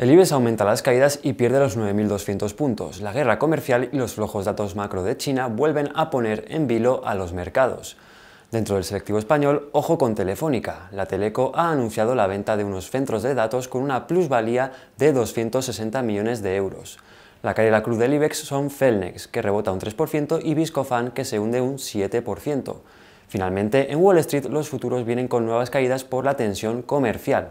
El IBEX aumenta las caídas y pierde los 9.200 puntos. La guerra comercial y los flojos datos macro de China vuelven a poner en vilo a los mercados. Dentro del selectivo español, ojo con Telefónica. La Teleco ha anunciado la venta de unos centros de datos con una plusvalía de 260 millones de euros. La caída de la cruz del IBEX son Felnex, que rebota un 3%, y Viscofan, que se hunde un 7%. Finalmente, en Wall Street los futuros vienen con nuevas caídas por la tensión comercial